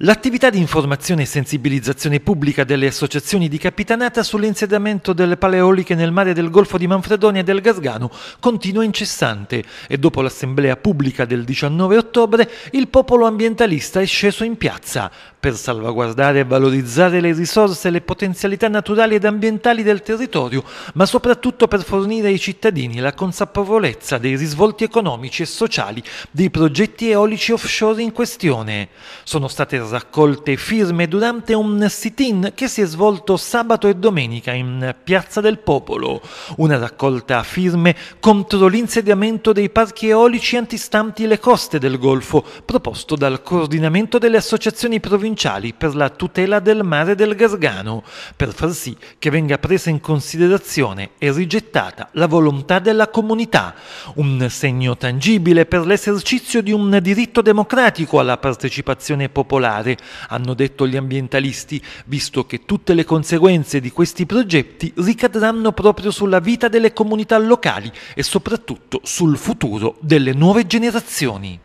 L'attività di informazione e sensibilizzazione pubblica delle associazioni di capitanata sull'insediamento delle paleoliche nel mare del Golfo di Manfredonia e del Gasgano continua incessante e dopo l'assemblea pubblica del 19 ottobre il popolo ambientalista è sceso in piazza per salvaguardare e valorizzare le risorse e le potenzialità naturali ed ambientali del territorio, ma soprattutto per fornire ai cittadini la consapevolezza dei risvolti economici e sociali dei progetti eolici offshore in questione. Sono state raccolte firme durante un sit-in che si è svolto sabato e domenica in Piazza del Popolo, una raccolta firme contro l'insediamento dei parchi eolici antistanti le coste del Golfo, proposto dal coordinamento delle associazioni provinciali per la tutela del mare del Gargano, per far sì che venga presa in considerazione e rigettata la volontà della comunità, un segno tangibile per l'esercizio di un diritto democratico alla partecipazione popolare fare, hanno detto gli ambientalisti, visto che tutte le conseguenze di questi progetti ricadranno proprio sulla vita delle comunità locali e soprattutto sul futuro delle nuove generazioni.